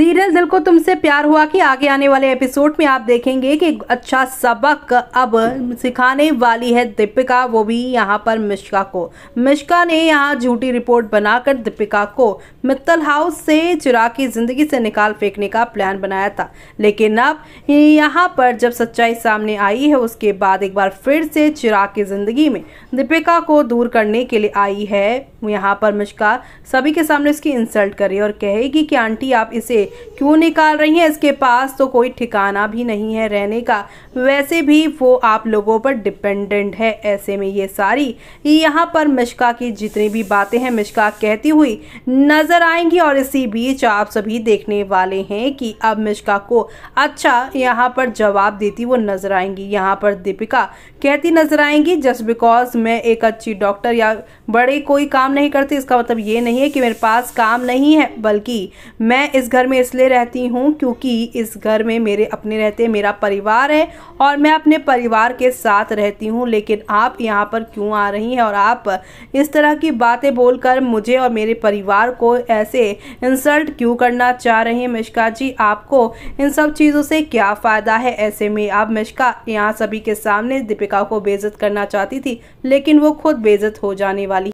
serial दिल को तुमसे प्यार हुआ कि आगे आने वाले एपिसोड में आप देखेंगे कि अच्छा सबक अब सिखाने वाली है दीपिका वो भी यहाँ पर मिश्का को मिश्का ने यहाँ झूठी रिपोर्ट बनाकर दीपिका को मित्तल हाउस से चुरा की जिंदगी से निकाल फेंकने का प्लान बनाया था लेकिन अब यहाँ पर जब सच्चाई सामने आई है उसके बाद एक बार फिर से चिराग की ज़िंदगी में दीपिका को दूर करने के लिए आई है यहाँ पर मिश्का सभी के सामने उसकी इंसल्ट करे और कहेगी कि आंटी आप इसे क्यों निकाल रही हैं इसके पास तो कोई ठिकाना भी नहीं है रहने का वैसे भी वो आप लोगों पर डिपेंडेंट है ऐसे में ये सारी यहाँ पर मिश्का की जितनी भी बातें हैं मिश्का कहती हुई नजर आएंगी और इसी बीच आप सभी देखने वाले हैं कि अब मिश्का को अच्छा यहाँ पर जवाब देती वो नजर आएंगी यहाँ पर दीपिका कहती नजर आएंगी जस्ट बिकॉज मैं एक अच्छी डॉक्टर या बड़े कोई काम नहीं करती इसका मतलब ये नहीं है कि मेरे पास काम नहीं है बल्कि मैं इस घर में इसलिए रहती हूँ क्योंकि इस घर में मेरे अपने रहते मेरा परिवार है और मैं अपने परिवार के साथ रहती हूँ लेकिन आप यहाँ पर क्यों आ रही हैं और आप इस तरह की बातें बोलकर मुझे और मेरे परिवार को ऐसे इंसल्ट क्यों करना चाह रहे हैं मिश्का जी आपको इन सब चीज़ों से क्या फ़ायदा है ऐसे में आप मिश्का यहाँ सभी के सामने दीपिका को बेजत करना चाहती थी लेकिन वो खुद बेजत हो जाने वाली